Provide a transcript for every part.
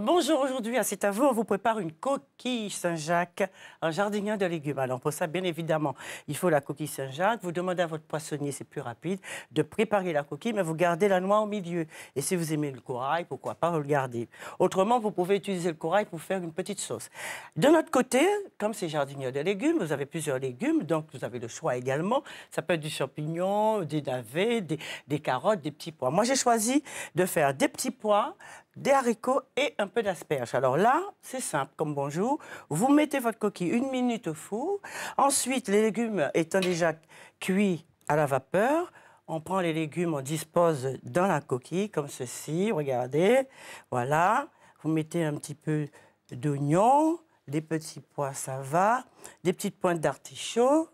Bonjour, aujourd'hui à C'est à vous, on vous prépare une coquille Saint-Jacques, un jardinier de légumes. Alors pour ça, bien évidemment, il faut la coquille Saint-Jacques. Vous demandez à votre poissonnier, c'est plus rapide, de préparer la coquille, mais vous gardez la noix au milieu. Et si vous aimez le corail, pourquoi pas vous le garder. Autrement, vous pouvez utiliser le corail pour faire une petite sauce. De notre côté, comme c'est jardinier de légumes, vous avez plusieurs légumes, donc vous avez le choix également. Ça peut être du champignon, des navets, des, des carottes, des petits pois. Moi, j'ai choisi de faire des petits pois, des haricots et un un peu d'asperges. Alors là, c'est simple comme bonjour. Vous mettez votre coquille une minute au four. Ensuite, les légumes étant déjà cuits à la vapeur, on prend les légumes, on dispose dans la coquille comme ceci. Regardez, voilà. Vous mettez un petit peu d'oignon, des petits pois, ça va, des petites pointes d'artichaut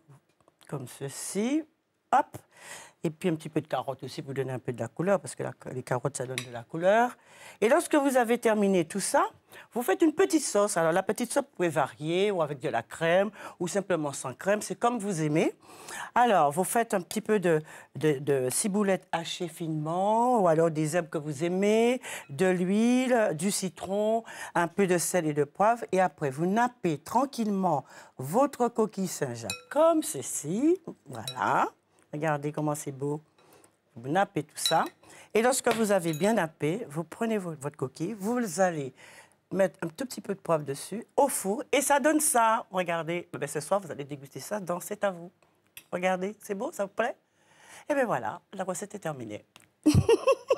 comme ceci. Et puis un petit peu de carotte aussi pour donner un peu de la couleur, parce que les carottes, ça donne de la couleur. Et lorsque vous avez terminé tout ça, vous faites une petite sauce. Alors la petite sauce, vous pouvez varier, ou avec de la crème, ou simplement sans crème, c'est comme vous aimez. Alors, vous faites un petit peu de, de ciboulette hachée finement, ou alors des herbes que vous aimez, de l'huile, du citron, un peu de sel et de poivre. Et après, vous nappez tranquillement votre coquille Saint-Jacques comme ceci. Voilà. Regardez comment c'est beau. Vous nappez tout ça. Et lorsque vous avez bien nappé, vous prenez votre coquille, vous allez mettre un tout petit peu de poivre dessus, au four, et ça donne ça. Regardez, ben, ce soir, vous allez déguster ça dans C'est à vous. Regardez, c'est beau, ça vous plaît Et eh bien voilà, la recette est terminée.